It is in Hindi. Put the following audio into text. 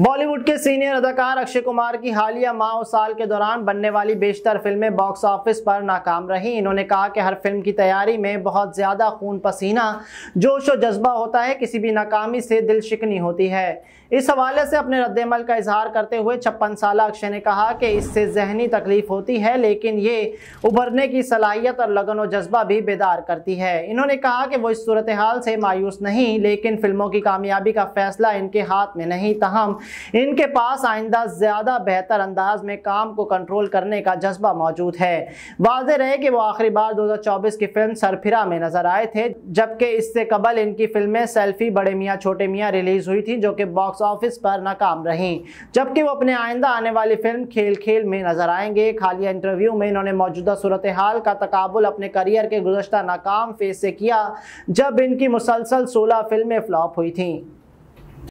बॉलीवुड के सीनियर अदाकार अक्षय कुमार की हालिया माह और साल के दौरान बनने वाली बेशतर फिल्में बॉक्स ऑफिस पर नाकाम रहीं इन्होंने कहा कि हर फिल्म की तैयारी में बहुत ज़्यादा खून पसीना जोश और जज्बा होता है किसी भी नाकामी से दिल शिकनी होती है इस हवाले से अपने रद्दमल का इजहार करते हुए छप्पन साल अक्षय ने कहा कि इससे जहनी तकलीफ होती है लेकिन ये उभरने की सलाहियत और लगन व जज्बा भी बेदार करती है इन्होंने कहा कि वो इस सूरत हाल से मायूस नहीं लेकिन फिल्मों की कामयाबी का फैसला इनके हाथ में नहीं तहम इनके पास आइंदा ज़्यादा बेहतर अंदाज में काम को कंट्रोल करने का जज्बा मौजूद है वाज रहे कि वो आखिरी बार 2024 की फिल्म सरफिरा में नजर आए थे जबकि इससे कबल इनकी फिल्में सेल्फी बड़े मियाँ छोटे मियाँ रिलीज हुई थी जो कि बॉक्स ऑफिस पर नाकाम रहीं जबकि वो अपने आइंदा आने वाली फिल्म खेल खेल में नजर आएंगे खालिया इंटरव्यू में इन्होंने मौजूदा सूरत हाल का तकबुल अपने करियर के गुजशत नाकाम फेज से किया जब इनकी मुसलसल सोलह फिल्में फ्लॉप हुई थी